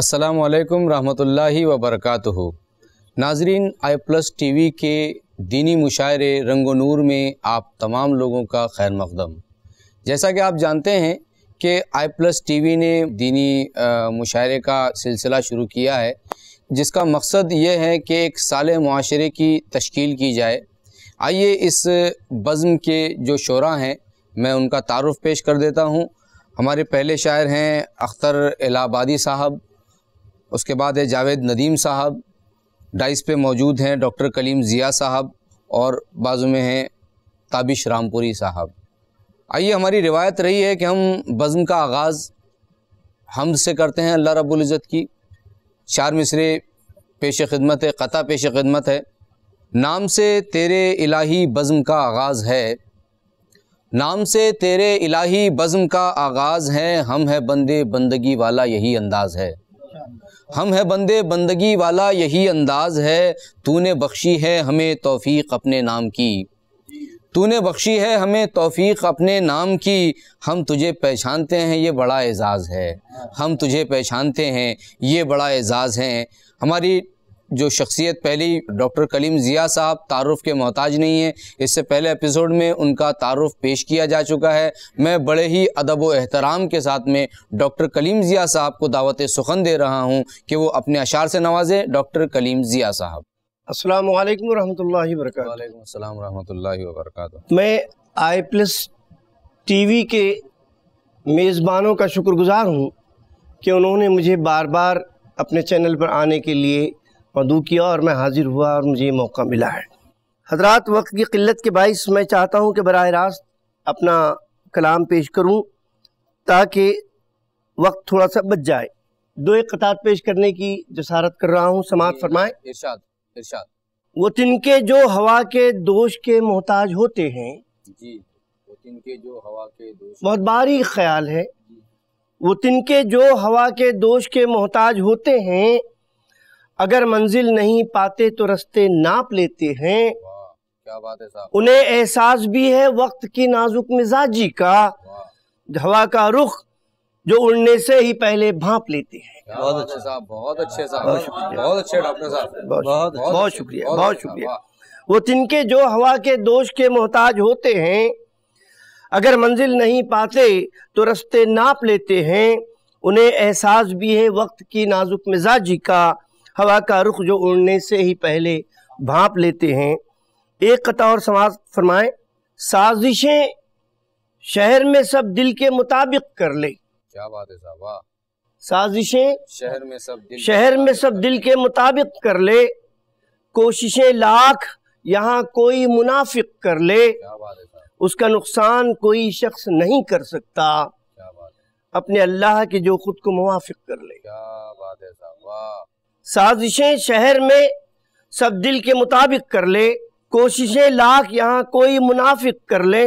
वालेकुम रहमतुल्लाहि व बरकातहू नाजरीन आई प्लस टी वी के दीनी मुशायरे रंग नूर में आप तमाम लोगों का खैर मकदम जैसा कि आप जानते हैं कि आई प्लस टी वी ने दीनी मुशायरे का सिलसिला शुरू किया है जिसका मकसद ये है कि एक साल माशरे की तश्कील की जाए आइए इस बज़म के जो शोरा हैं मैं उनका तारफ़ पेश कर देता हूँ हमारे पहले शायर हैं अख्तर इलाहाबादी साहब उसके बाद है जावेद नदीम साहब डाइस पे मौजूद हैं डॉक्टर कलीम ज़िया साहब और बाजू में हैं ताबिश रामपुरी साहब आइए हमारी रिवायत रही है कि हम बज़म का आगाज़ हम से करते हैं अल्लाह रबुल्ज़त की चार मिसरे पेश खिदमत है क़ता पेश खिदमत है नाम से तेरे इलाही बज़म का आगाज़ है नाम से तेरे इलाही बज़म का आगाज़ है हम है बंदे बंदगी वाला यही अंदाज़ है हम है बंदे बंदगी वाला यही अंदाज है तूने बख्शी है हमें तौफीक अपने नाम की तूने बख्शी है हमें तौफीक अपने नाम की हम तुझे पहचानते हैं ये बड़ा एज़ाज़ है हम तुझे पहचानते हैं ये बड़ा एज़ाज़ है हमारी जो शख्सियत पहली डॉक्टर कलीम ज़िया साहब तारुफ़ के मोहताज नहीं है इससे पहले एपिसोड में उनका तारुफ़ पेश किया जा चुका है मैं बड़े ही अदब व एहतराम के साथ में डॉक्टर कलीम ज़िया साहब को दावत सुखन दे रहा हूँ कि वो अपने अशार से नवाजे डॉक्टर कलीम ज़िया साहब अस्सलाम वालेकुम रहमतुल्लाहि वरक अस्सलाम रहमतुल्लाहि मैं आई प्लस वी के मेज़बानों का शुक्रगुजार हूँ कि उन्होंने मुझे बार बार अपने चैनल पर आने के लिए मदू किया और मैं हाजिर हुआ और मुझे ये मौका मिला है हजरात वक्त की किल्लत के बायस मैं चाहता हूँ कि बर रास्त अपना कलाम पेश करूँ ताकि वक्त थोड़ा सा बच जाए दो एक कतार पेश करने की जसारत कर रहा हूँ समाज फरमाए वो तिनके जो हवा के दोष के मोहताज होते हैं जी वो तिनके जो हवा के दोष बहुत बारी ख्याल है वो तिनके जो हवा के दोष के मोहताज होते हैं अगर मंजिल नहीं पाते तो रस्ते नाप लेते हैं क्या बात है साहब उन्हें एहसास भी है वक्त की नाजुक मिजाजी का हवा का रुख जो उड़ने से ही पहले भाप लेते हैं बहुत अच्छा। अच्छे साहब बहुत अच्छे साहब बहुत अच्छे डॉक्टर साहब बहुत बहुत शुक्रिया बहुत शुक्रिया वो तिनके जो हवा के दोष के मोहताज होते हैं अगर मंजिल नहीं पाते तो रस्ते नाप लेते हैं उन्हें एहसास भी है वक्त की नाजुक मिजाजी का हवा का रुख जो उड़ने से ही पहले भाप लेते हैं एक कथा और समाज फरमाए साजिशें शहर में सब दिल के मुताबिक कर ले क्या बात है साहब साजिशें शहर में सब दिल शहर में सब दिल के मुताबिक कर ले कोशिशें लाख यहाँ कोई मुनाफिक कर ले उसका नुकसान कोई शख्स नहीं कर सकता अपने अल्लाह के जो खुद को मुआफ़ कर ले क्या बात है साजिशें शहर में सब दिल के मुताबिक कर ले कोशिशें लाख यहाँ कोई मुनाफिक कर ले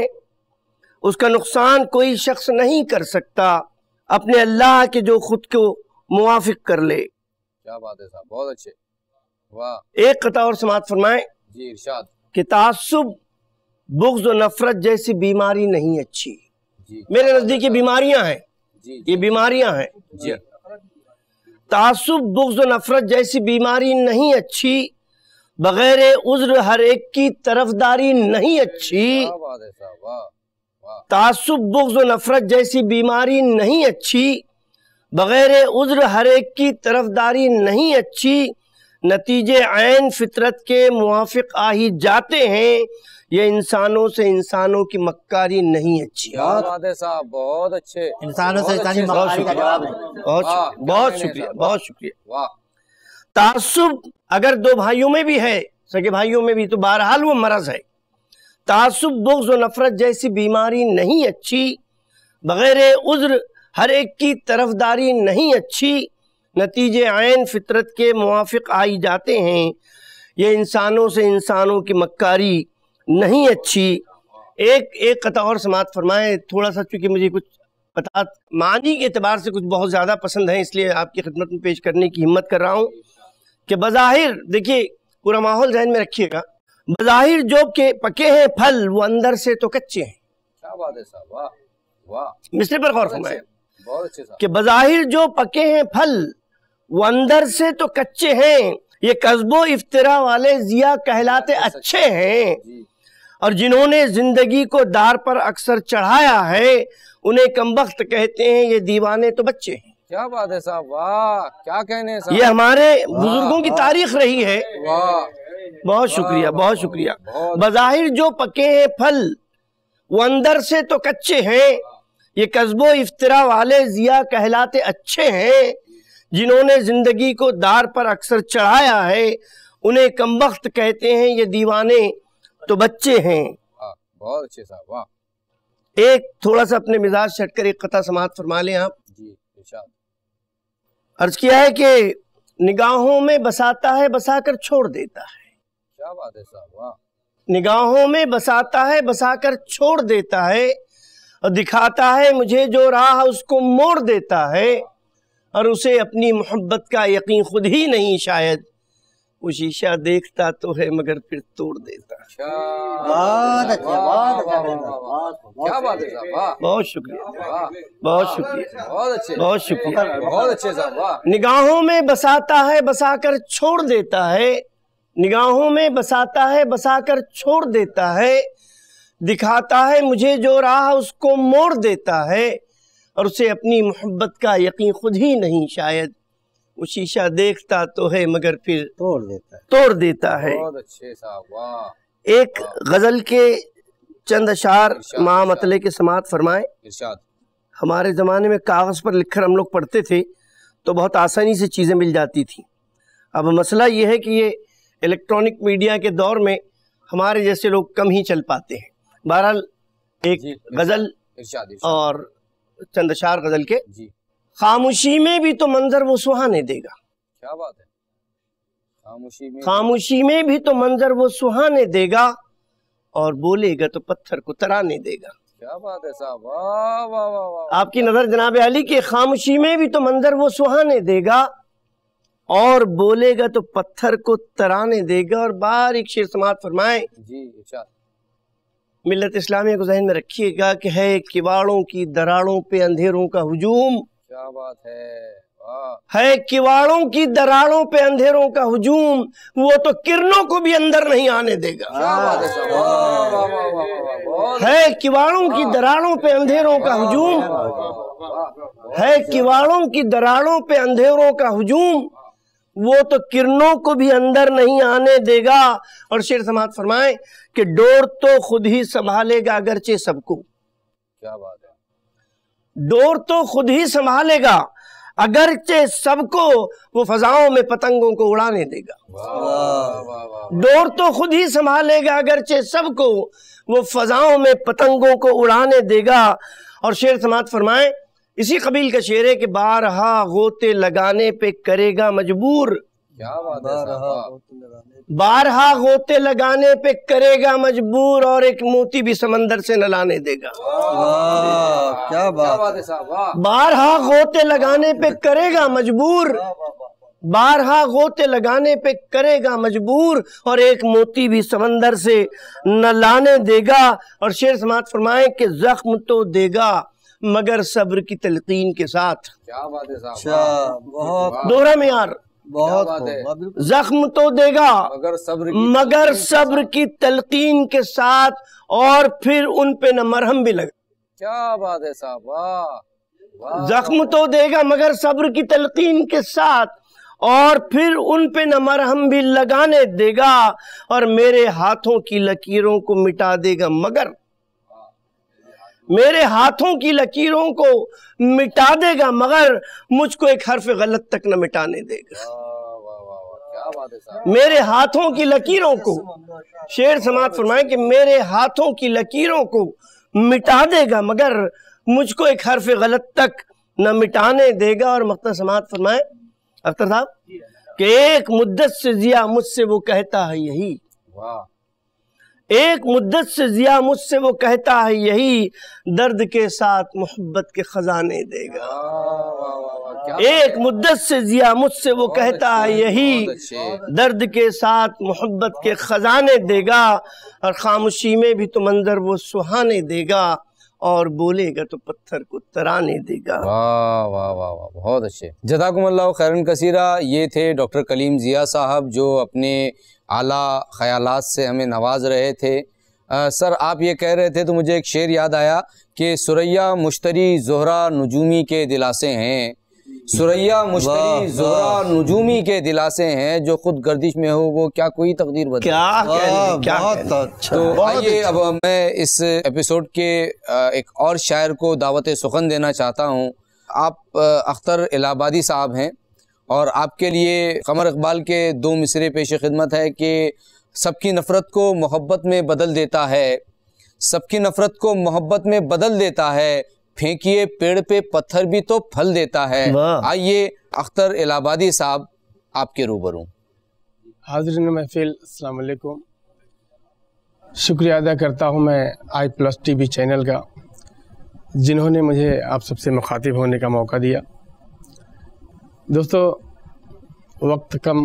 उसका नुकसान कोई शख्स नहीं कर सकता अपने अल्लाह के जो खुद को मुआफिक कर ले क्या बात है साहब बहुत अच्छे वाह एक कथा और समाज फरमाए जी इरशाद कि तासुब बुग्ज और नफरत जैसी बीमारी नहीं अच्छी मेरे नज़दीक ये बीमारियां हैं ये बीमारियां हैं तासुब बुग्ज नफरत जैसी बीमारी नहीं अच्छी बगैर उज्र हर एक की तरफदारी नहीं अच्छी तासुब बुग्ज नफरत जैसी बीमारी नहीं अच्छी बगैर उज्र हर एक की तरफदारी नहीं अच्छी नतीजे आयन फितरत के मुआफ़ आ ही जाते हैं ये इंसानों से इंसानों की मक्कारी नहीं अच्छी साहब बहुत अच्छे इंसानों से इंसानी मक्कारी बहुत बहुत शुक्रिया बहुत शुक्रिया तासुब अगर दो भाइयों में भी है सगे भाइयों में भी तो बहरहाल वो मरज है तासुब बोक्स और नफरत जैसी बीमारी नहीं अच्छी बगैर उज्र हर एक की तरफदारी नहीं अच्छी नतीजे आयन फितरत के मुआफ़ आई जाते हैं ये इंसानों से इंसानों की मक्कारी नहीं अच्छी एक एक कथा और समाप्त फरमाए थोड़ा सा चूंकि मुझे कुछ पता मानी के अतबार से कुछ बहुत ज़्यादा पसंद है इसलिए आपकी खिदमत में पेश करने की हिम्मत कर रहा हूँ कि बज़ाहिर देखिए पूरा माहौल जहन में रखिएगा बज़ाहिर जो के पके हैं फल वो अंदर से तो कच्चे हैं मिस्त्री पर गौर फरमाए कि बज़ाहिर जो पके हैं फल वो अंदर से तो कच्चे हैं ये कस्बो इफ्तरा वाले जिया कहलाते अच्छा, अच्छे अच्छा। हैं और जिन्होंने ज़िंदगी को दार पर अक्सर चढ़ाया है उन्हें कम वक्त कहते हैं ये दीवाने तो बच्चे हैं क्या बात है साहब वाह क्या कहने ये हमारे बुजुर्गों की तारीख रही है वाह बहुत शुक्रिया बहुत शुक्रिया बाहिर जो पके हैं फल वो अंदर से तो कच्चे हैं ये कस्बो इफ्तरा वाले जिया कहलाते अच्छे हैं जिन्होंने ज़िंदगी को दार पर अक्सर चढ़ाया है उन्हें कम वक्त कहते हैं ये दीवाने तो बच्चे हैं बहुत अच्छे साहब वाह एक थोड़ा सा अपने मिजाज से हटकर एक कथा समाप्त फरमा लें आप जी अर्ज किया है कि निगाहों में बसाता है बसा कर छोड़ देता है क्या बात है साहब वाह निगाहों में बसाता है बसा कर छोड़ देता है और दिखाता है मुझे जो राह उसको मोड़ देता है और उसे अपनी मोहब्बत का यकीन खुद ही नहीं शायद वो शीशा देखता तो है मगर फिर तोड़ देता बहुत शुक्रिया बहुत शुक्रिया बहुत शुक्रिया बहुत अच्छे निगाहों में बसाता है बसाकर छोड़ देता है निगाहों में बसाता है बसाकर छोड़ देता है दिखाता है मुझे जो राह उसको मोड़ देता है और उसे अपनी मोहब्बत का यकीन खुद ही नहीं शायद वो शीशा देखता तो है मगर फिर तोड़ देता है तोड़ देता है बहुत अच्छे एक गजल के चंद अशार माँ मतले के समात फरमाए हमारे ज़माने में कागज़ पर लिखकर हम लोग पढ़ते थे तो बहुत आसानी से चीज़ें मिल जाती थी अब मसला ये है कि ये इलेक्ट्रॉनिक मीडिया के दौर में हमारे जैसे लोग कम ही चल पाते हैं बहरहाल एक गज़ल और चंद अशार गज़ल के खामोशी में भी तो मंजर वो सुहाने देगा क्या बात है खामोशी में खामोशी में भी तो मंजर वो सुहाने देगा और बोलेगा तो पत्थर को तराने देगा क्या बात है साहब वाह वाह वाह आपकी नजर जनाब अली के खामोशी में भी तो मंजर वो सुहाने देगा और बोलेगा तो पत्थर को तराने देगा और बारीक शेर समात फरमाए जी मिलत इस्लामिया को जहन में रखिएगा कि है किवाड़ों की दराड़ों पे अंधेरों का हजूम क्या बात है है किवाड़ों की दरारों पे अंधेरों का हुजूम वो तो किरणों को भी अंदर नहीं आने देगा है किवाड़ों की दरारों पे अंधेरों का हुजूम है किवाड़ों की दरारों पे अंधेरों का हुजूम वो तो किरणों को भी अंदर नहीं आने देगा और शेर समाज फरमाए कि डोर तो खुद ही संभालेगा अगरचे सबको क्या बात है डोर तो खुद ही संभालेगा अगरचे सबको वो फजाओं में पतंगों को उड़ाने देगा डोर तो खुद ही संभालेगा अगरचे सबको वो फजाओं में पतंगों को उड़ाने देगा और शेर समात फरमाए इसी कबील का शेर है कि बारहा गोते लगाने पे करेगा मजबूर क्या बात है बारहा गोते लगाने पे करेगा मजबूर और एक मोती भी समंदर से नलाने देगा क्या बात है बारहा गोते लगाने पे करेगा मजबूर बारहा गोते लगाने पे करेगा मजबूर और एक मोती भी समंदर से न लाने देगा और शेर समात फरमाए के जख्म तो देगा मगर सब्र की तलकीन के साथ क्या बात है साहब दोहरा में यार बहुत जख्म तो देगा मगर सब्र मगर सब्र की तलकीन के साथ और फिर उन पे न मरहम भी लगा क्या बात है साहब जख्म तो देगा मगर सब्र की तलकीन के साथ और फिर उन पे न मरहम भी लगाने देगा और मेरे हाथों की लकीरों को मिटा देगा मगर मेरे हाथों की लकीरों को मिटा देगा मगर मुझको एक हर्फ गलत तक न मिटाने देगा मेरे हाथों की लकीरों को शेर समाज फरमाए कि मेरे हाथों की लकीरों को मिटा देगा मगर मुझको एक हर्फ गलत तक न मिटाने देगा और मख्ता समाज फरमाए अख्तर साहब कि एक मुद्दत से जिया मुझसे वो कहता है यही वाह एक मुद्दत से जिया मुझसे वो कहता है यही दर्द के साथ मोहब्बत के खजाने देगा एक मुद्दत से जिया मुझसे वो कहता है यही दर्द के साथ मोहब्बत के खजाने देगा और खामोशी में भी तो मंजर वो सुहाने देगा और बोलेगा तो पत्थर को तराने देगा वाह वाह वाह वाह बहुत अच्छे जदाकुमल्ला खैरन कसीरा ये थे डॉक्टर कलीम जिया साहब जो अपने आला ख़यालात से हमें नवाज रहे थे आ, सर आप ये कह रहे थे तो मुझे एक शेर याद आया कि सुरैया मुश्तरी जोहरा नजूमी के दिलासे हैं सुरैया मुश्तरी जहरा नजूमी के दिलासे हैं जो खुद गर्दिश में हो वो क्या कोई तकदीर बदल क्या, क्या, क्या बहुत अच्छा तो आइए अच्छा। अब मैं इस एपिसोड के एक और शायर को दावत सुखन देना चाहता हूँ आप अख्तर इलाहाबादी साहब हैं और आपके लिए कमर इकबाल के दो मिसरे पेश खिदमत है कि सबकी नफ़रत को मोहब्बत में बदल देता है सबकी नफ़रत को मोहब्बत में बदल देता है फेंकिए पेड़ पे पत्थर भी तो फल देता है आइए अख्तर इलाहाबादी साहब आपके रूबरू हाजरीन महफिल अलकुम शुक्रिया अदा करता हूँ मैं आई प्लस वी चैनल का जिन्होंने मुझे आप सबसे मुखातिब होने का मौका दिया दोस्तों वक्त कम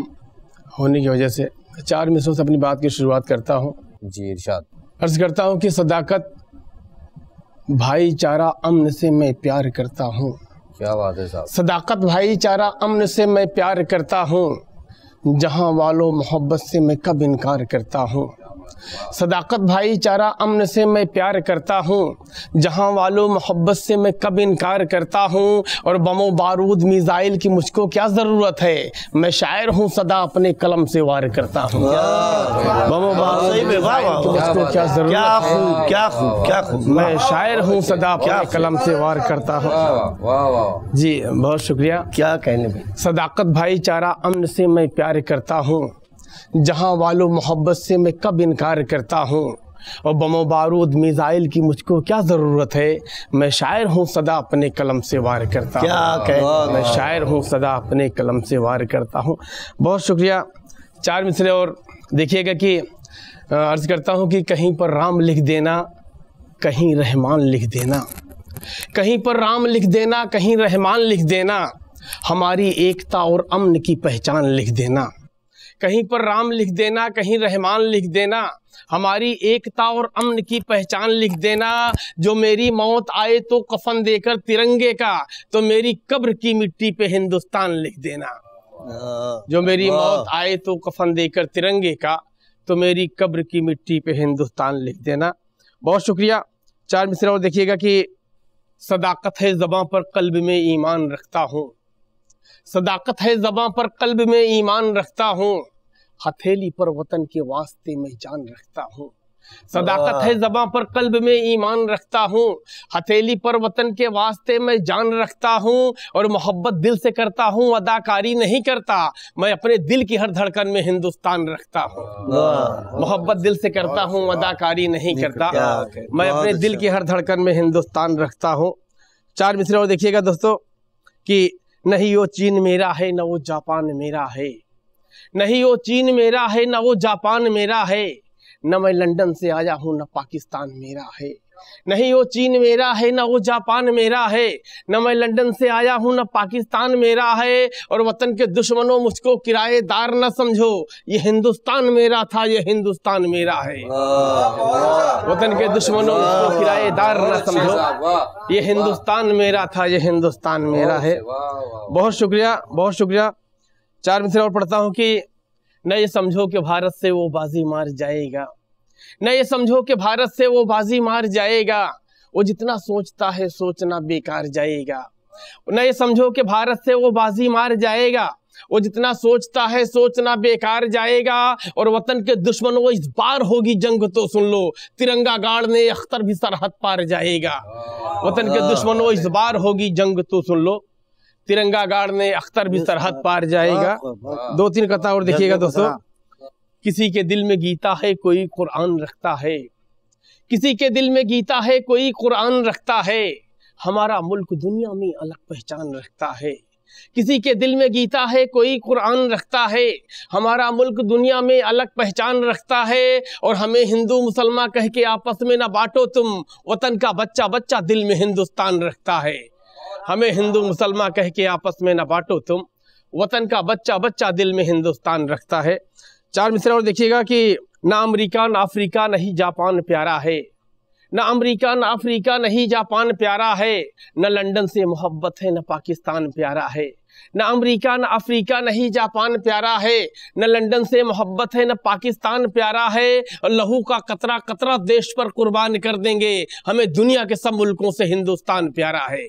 होने की वजह से चार मिसरों से अपनी बात की शुरुआत करता हूँ जी इरशाद अर्ज करता हूँ कि सदाकत भाईचारा अमन से मैं प्यार करता हूँ क्या बात है साहब सदाकत भाईचारा अमन से मैं प्यार करता हूँ जहाँ वालों मोहब्बत से मैं कब इनकार करता हूँ सदाकत भाईचारा अमन से मैं प्यार करता हूँ जहाँ वालों मोहब्बत से मैं कब इनकार करता हूँ और बमो बारूद मिज़ाइल की मुझको क्या ज़रूरत है मैं शायर हूँ सदा अपने कलम से वार करता हूँ मैं शायर हूँ सदा अपने कलम से वार करता हूँ जी बहुत शुक्रिया क्या कहने सदाकत भाईचारा अमन से मैं प्यार करता हूँ जहाँ वालो मोहब्बत से मैं कब इनकार करता हूँ और बमो बारूद मिज़ाइल की मुझको क्या ज़रूरत है मैं शायर हूँ सदा अपने कलम से वार करता क्या कह मैं शायर हूँ सदा अपने कलम से वार करता हूँ बहुत शुक्रिया चार मिसरे और देखिएगा कि अर्ज़ करता हूँ कि कहीं पर राम लिख देना कहीं रहमान लिख देना कहीं पर राम लिख देना कहीं रहमान लिख देना हमारी एकता और अमन की पहचान लिख देना कहीं पर राम लिख देना कहीं रहमान लिख देना हमारी एकता और अमन की पहचान लिख देना जो मेरी मौत आए तो कफन देकर तिरंगे का तो मेरी कब्र की मिट्टी पे हिंदुस्तान लिख देना जो मेरी मौत आए तो कफन देकर तिरंगे का तो मेरी कब्र की मिट्टी पे हिंदुस्तान लिख देना बहुत शुक्रिया चार मिसरा और देखिएगा कि सदाकत है ज़बाँ पर कल्ब में ईमान रखता हूँ सदाकत है जबा पर कल्ब में ईमान रखता हूँ हथेली पर वतन के वास्ते में जान रखता हूँ सदाकत है जबा पर कल्ब में ईमान रखता हूँ हथेली पर वतन के वास्ते में जान रखता हूँ और मोहब्बत दिल से करता हूँ अदाकारी नहीं करता मैं अपने दिल की हर धड़कन में हिंदुस्तान रखता हूँ मोहब्बत दिल से करता हूँ अदाकारी नहीं करता मैं अपने दिल अच्छा। की हर धड़कन में हिंदुस्तान रखता हूँ चार मिसरे और देखिएगा दोस्तों की नहीं वो चीन मेरा है ना वो जापान मेरा है नहीं वो चीन मेरा है ना वो जापान मेरा है न मैं लंदन से आया हूँ न पाकिस्तान मेरा है नहीं वो चीन मेरा है ना वो जापान मेरा है न मैं लंदन से आया हूँ ना पाकिस्तान मेरा है और वतन के दुश्मनों मुझको किराएदार ना समझो ये हिंदुस्तान मेरा था ये हिंदुस्तान मेरा है वतन के दुश्मनों मुझको किराएदार न समझो ये हिंदुस्तान मेरा था ये हिंदुस्तान मेरा है बहुत शुक्रिया बहुत शुक्रिया चार मिसरे और पढ़ता हूँ कि न ये समझो कि भारत से वो बाजी मार जाएगा न ये समझो कि भारत से वो बाजी मार जाएगा वो जितना सोचता है सोचना बेकार जाएगा न ये समझो कि भारत से वो बाजी मार जाएगा वो जितना सोचता है सोचना बेकार जाएगा और वतन के दुश्मनों इस बार होगी जंग तो सुन लो तिरंगा गाड़ने अख्तर भी सरहद पार जाएगा वतन के दुश्मनों इस बार होगी जंग तो सुन लो तिरंगा गाड़ने अख्तर भी सरहद पार जाएगा दो तीन कथा और देखिएगा तो दोस्तों किसी के दिल में गीता है कोई कुरान रखता है किसी के दिल में गीता है कोई कुरान रखता है हमारा मुल्क दुनिया में अलग पहचान रखता है किसी के दिल में गीता है कोई कुरान रखता है हमारा मुल्क दुनिया में अलग पहचान रखता है और हमें हिंदू मुसलमान कह के आपस में ना बांटो तुम वतन का बच्चा बच्चा दिल में हिंदुस्तान रखता है हमें हिंदू मुसलमान कह के आपस में ना बांटो तुम वतन का बच्चा बच्चा दिल में हिंदुस्तान रखता है चार मिसरा और देखिएगा कि ना अमरीका ना अफ्रीका नहीं जापान प्यारा है ना अमरीका ना अफ्रीका नहीं जापान प्यारा है न लंदन से मोहब्बत है न पाकिस्तान प्यारा है न अमरीका न अफ्रीका नहीं जापान प्यारा है न लंदन से मोहब्बत है न पाकिस्तान प्यारा है और लहू का कतरा कतरा देश पर कुर्बान कर देंगे हमें दुनिया के सब मुल्कों से हिंदुस्तान प्यारा है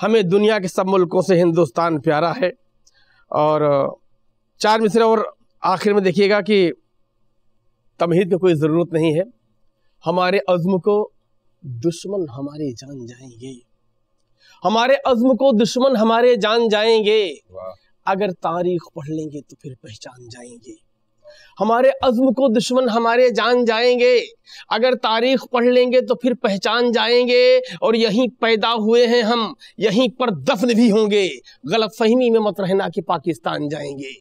हमें दुनिया के सब मुल्कों से हिंदुस्तान प्यारा है और चार मिसरे और आखिर में देखिएगा कि तमहीद की कोई ज़रूरत नहीं है हमारे अज़म को दुश्मन हमारे जान जाएंगे हमारे अज़म को दुश्मन हमारे जान जाएंगे अगर तारीख पढ़ लेंगे तो फिर पहचान जाएंगे हमारे अज़म को दुश्मन हमारे जान जाएंगे अगर तारीख पढ़ लेंगे तो फिर पहचान जाएंगे और यहीं पैदा हुए हैं हम यहीं पर दफन भी होंगे गलत फहमी में मत रहना कि पाकिस्तान जाएंगे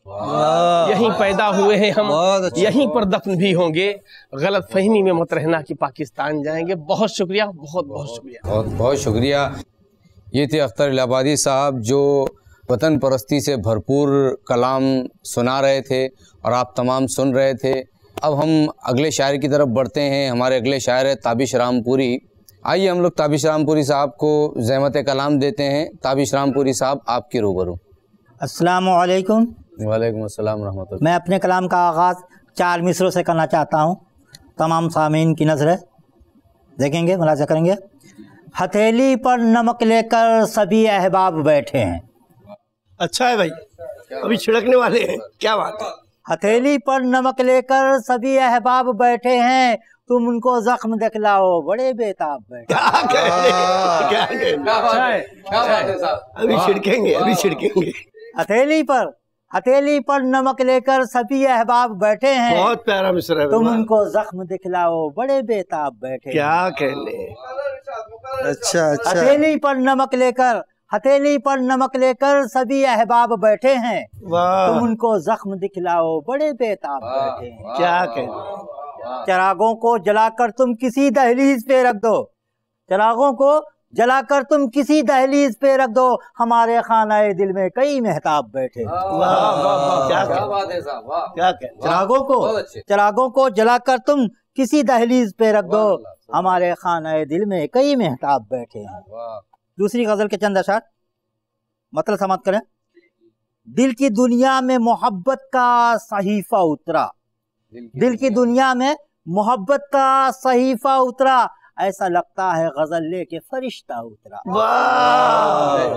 यहीं पैदा हुए हैं हम अच्छा। यहीं पर दफन भी होंगे गलत फहमी में मत रहना कि पाकिस्तान जाएंगे बहुत शुक्रिया बहुत बहुत शुक्रिया बहुत बहुत शुक्रिया ये थे अख्तर इलाहाबादी साहब जो वतन परस्ती से भरपूर कलाम सुना रहे थे और आप तमाम सुन रहे थे अब हम अगले शायर की तरफ बढ़ते हैं हमारे अगले शायर है ताबिश रामपुरी आइए हम लोग ताबिश रामपुरी साहब को जहमत कलाम देते हैं ताबिश रामपुरी साहब आपके रूबरू अस्सलाम वालेकुम वरम मैं अपने कलाम का आगाज़ चार मिसरों से करना चाहता हूँ तमाम सामीन की नज़र देखेंगे मुलाजा करेंगे हथेली पर नमक लेकर सभी अहबाब बैठे हैं अच्छा है भाई अभी छिड़कने वाले हैं क्या बात है हथेली पर नमक लेकर सभी अहबाब बैठे हैं तुम उनको जख्म दिखलाओ बड़े बेताब बैठे हाँ। अभी हाँ। छिड़केंगे अभी छिड़केंगे हथेली पर हथेली पर नमक लेकर सभी अहबाब बैठे हैं बहुत प्यारा मिश्र तुम उनको जख्म दिखलाओ बड़े बेताब बैठे क्या कहने अच्छा अच्छा हथेली पर नमक लेकर हथेली पर नमक लेकर सभी अहबाब बैठे हैं तुम उनको जख्म दिखलाओ बड़े बेताब बैठे हैं क्या कह चरागों को जलाकर तुम किसी दहलीज पे रख दो चरागों को जलाकर तुम किसी दहलीज पे रख दो हमारे खाना दिल में कई मेहताब बैठे क्या चरागों को चरागों को जलाकर तुम किसी दहलीज पे रख दो हमारे खाना दिल में कई मेहताब बैठे हैं दूसरी गज़ल के चंद अशार मतलब समाप्त करें दिल की दुनिया में मोहब्बत का सहीफा उतरा दिल की, दुनिया में मोहब्बत का सहीफा उतरा ऐसा लगता है गजल लेके फरिश्ता उतरा वाह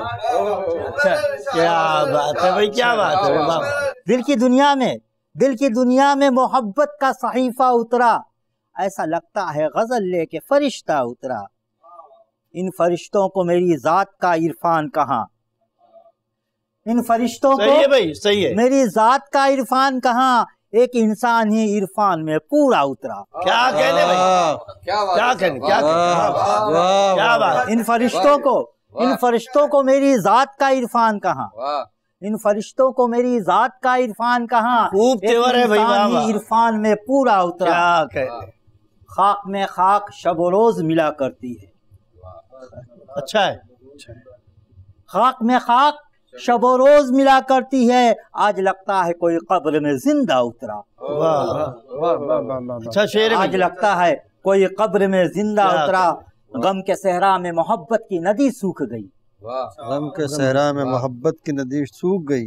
अच्छा, क्या बात है भाई क्या बात है दिल की दुनिया में दिल की दुनिया में मोहब्बत का सहीफा उतरा ऐसा लगता है गजल लेके फरिश्ता उतरा इन फरिश्तों को मेरी ज़ात का इरफान कहा इन फरिश्तों को भाई सही है मेरी ज़ात का इरफान कहा एक इंसान ही इरफान में पूरा उतरा क्या कहने भाई क्या क्या कहने क्या बात इन फरिश्तों को इन फरिश्तों को मेरी ज़ात का इरफान कहा इन फरिश्तों को मेरी जात का इरफान कहा खूब तेवर है भाई इरफान में पूरा उतरा खाक में खाक शबो रोज मिला करती है अच्छा है खाक में खाक शबो रोज मिला करती है आज लगता है कोई कब्र में जिंदा उतरा अच्छा शेर आज लगता है कोई कब्र में जिंदा उतरा गम के सहरा में मोहब्बत की नदी सूख गई गम के सहरा में मोहब्बत की नदी सूख गई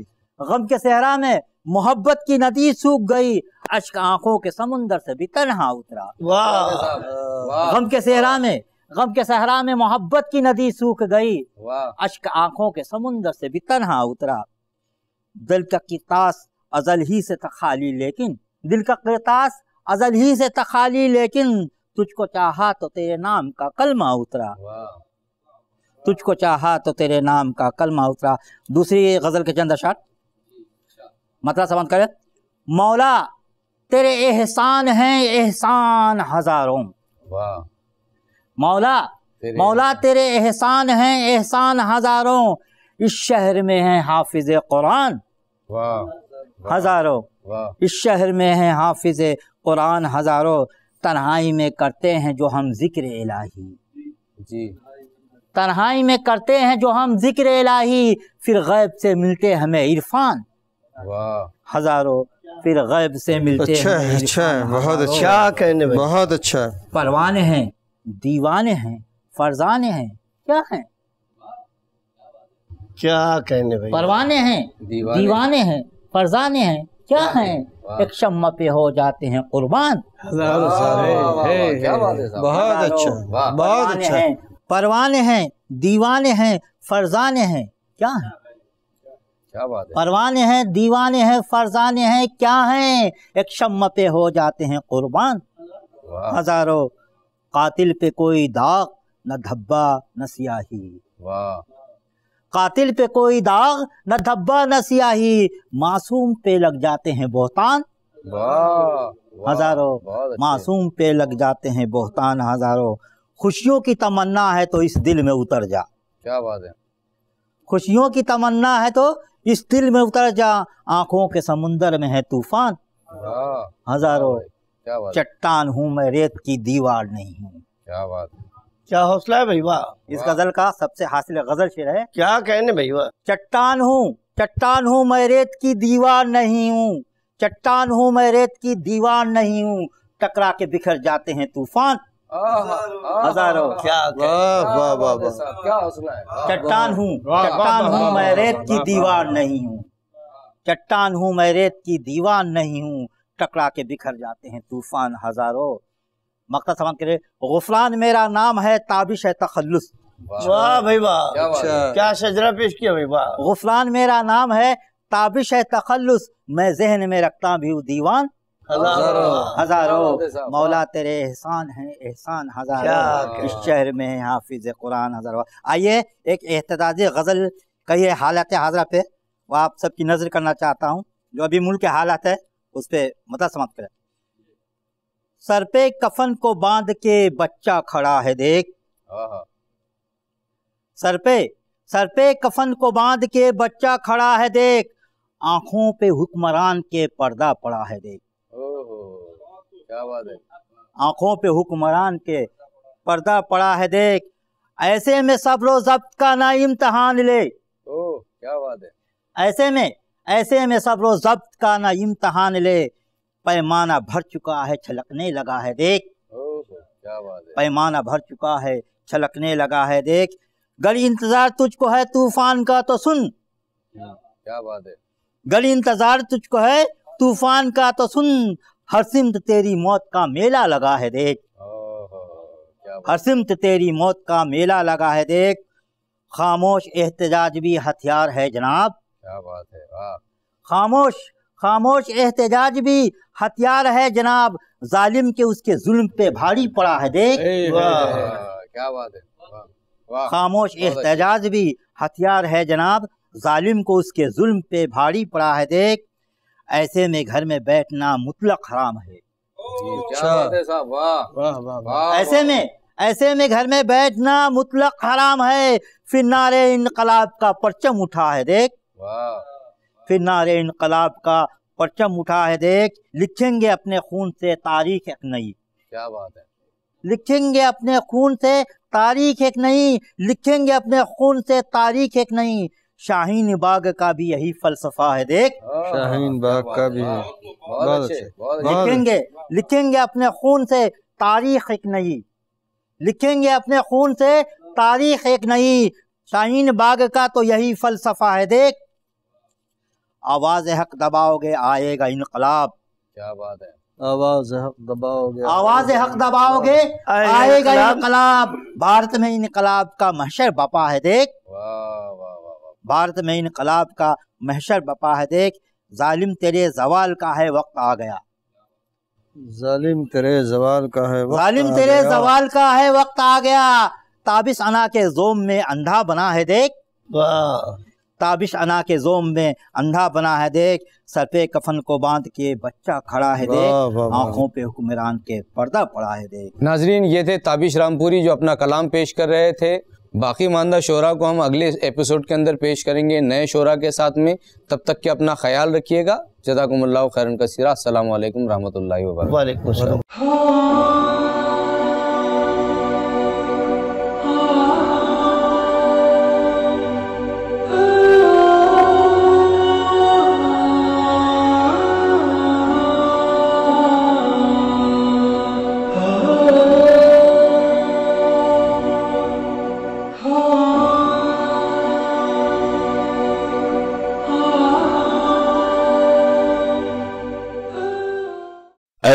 गम के सहरा में मोहब्बत की नदी सूख गई अश्क आंखों के समुंदर से भी तनहा उतरा वाह गम के सहरा में गम के सहरा में मोहब्बत की नदी सूख गई अश्क आंखों के समुंदर से भी तनहा उतरा दिल का कितास अजल ही से तखाली लेकिन दिल का कितास अजल ही से तखाली लेकिन तुझको चाहा तो तेरे नाम का कलमा उतरा तुझको चाहा तो तेरे नाम का कलमा उतरा दूसरी गजल के चंद अशार मतलब समझ करे मौला तेरे एहसान हैं एहसान हजारों मौला मौला तेरे एहसान हैं एहसान हजारों इस शहर में है हाफिज कुरान हजारों इस शहर में है हाफिज कुरान हजारों तन्हाई में करते हैं जो हम जिक्र इलाही जी तन्हाई में करते हैं जो हम जिक्र इलाही फिर गैब से मिलते हमें इरफान हजारों फिर गैब से मिलते अच्छा, हैं अच्छा, अच्छा। बहुत अच्छा कहने बहुत अच्छा परवान हैं दीवाने हैं फरजाने हैं क्या हैं क्या कहने भाई परवाने हैं दीवाने, हैं फरजाने हैं क्या हैं एक शम्मा पे हो जाते हैं कुर्बान बहुत अच्छा बहुत अच्छा है परवाने हैं दीवाने हैं फरजाने हैं क्या हैं क्या बात है परवाने हैं दीवाने हैं फरजाने हैं क्या हैं एक शम्मा पे हो जाते हैं कुर्बान हजारों कातिल पे कोई दाग न धब्बा न सियाही वाह कातिल पे कोई दाग न धब्बा न सियाही मासूम पे लग जाते हैं बोहतान हजारों मासूम पे लग जाते हैं बोहतान हजारों खुशियों की तमन्ना है तो इस दिल में उतर जा क्या बात है खुशियों की तमन्ना है तो इस दिल में उतर जा आंखों के समुंदर में है तूफान हजारों क्या बात चट्टान हूँ मैं रेत की दीवार नहीं हूँ क्या बात क्या हौसला है भैया इस गजल का सबसे हासिल गजल शेर है क्या कहने भैया चट्टान हूँ चट्टान हूँ मैं रेत की दीवार नहीं हूँ चट्टान हूँ मैं रेत की दीवार नहीं हूँ टकरा के बिखर जाते हैं तूफान हजारों क्या चट्टान हूँ चट्टान हूँ मैं रेत की दीवार नहीं हूँ चट्टान हूँ मैं रेत की दीवार नहीं हूँ टकरा के बिखर जाते हैं तूफान हजारों मकता समझ करे गुफलान मेरा नाम है ताबिश है तखलुस वाह भाई वाह अच्छा। क्या शजरा पेश किया भाई वाह गुफलान मेरा नाम है ताबिश है तखलुस मैं जहन में रखता भी हूँ दीवान हजारों हजारों मौला तेरे एहसान है एहसान हजारों इस शहर में हाफिज कुरान हजारों आइए एक एहतजाजी गज़ल कही हालत हाजरा पे वो आप सबकी नज़र करना चाहता हूँ जो अभी मुल्क के हालात है उस पर मतलब समाप्त करें सर पे कफन को बांध के बच्चा खड़ा है देख हाँ, हाँ। सर पे सर पे कफन को बांध के बच्चा खड़ा है देख आंखों पे हुक्मरान के पर्दा पड़ा है देख क्या बात है आंखों पे हुक्मरान के पर्दा पड़ा है देख ऐसे में सब्र जब्त का ना इम्तहान ले ओ क्या बात है ऐसे में ऐसे में सब रो जब्त का ना इम्तहान ले पैमाना भर चुका है छलकने लगा है देख पैमाना भर चुका है छलकने लगा है देख गली इंतजार तुझको है तूफान का तो सुन क्या बात है गली इंतजार तुझको है तूफान का तो सुन हर सिमत तेरी मौत का मेला लगा है देख हर सिमत तेरी मौत का मेला लगा है देख खामोश एहतजाज भी हथियार है जनाब क्या बात है वाह खामोश खामोश एहतजाज भी हथियार है जनाब जालिम के उसके जुल्म पे भारी पड़ा है देख क्या बात है खामोश एहतजाज भी हथियार है जनाब जालिम को उसके जुल्म पे भारी पड़ा है देख ऐसे में घर में बैठना मुतलक हराम है अच्छा। ऐसे में ऐसे में घर में बैठना मुतलक हराम है फिर नारे इनकलाब का परचम उठा है देख फिर नारे इनकलाब का परचम उठा है देख लिखेंगे अपने खून से तारीख एक नई क्या बात है लिखेंगे अपने खून से तारीख एक नहीं लिखेंगे अपने खून से तारीख एक नहीं शाहीन बाग का भी यही फलसफा है देख हाँ, हाँ, शाहीन बाग का भी लिखेंगे लिखेंगे अपने खून से तारीख एक नहीं लिखेंगे अपने खून से तारीख एक नहीं शाहीन बाग का तो यही फलसफा है देख आवाज हक दबाओगे आएगा इनकलाब क्या बात है आवाज हक दबाओगे आवाज हक दबाओगे आएगा इनकलाब भारत में इनकलाब का महशर बपा है देख भारत में इनकलाब का महशर बपा है देख जालिम तेरे जवाल का है वक्त आ गया जालिम तेरे जवाल का है वक्त जालिम तेरे जवाल का है वक्त आ गया ताबिस अना के जोम में अंधा बना है देख ताबिश अना के जोम में अंधा बना है देख सर पे कफन को बांध के बच्चा खड़ा है देख आंखों पे हुक्मरान के पर्दा पड़ा है देख नाजरीन ये थे ताबिश रामपुरी जो अपना कलाम पेश कर रहे थे बाकी मानदा शोरा को हम अगले एपिसोड के अंदर पेश करेंगे नए शोरा के साथ में तब तक के अपना ख्याल रखिएगा जदाकुमल्ला खैरन कसीरा असल वरहमल वर्क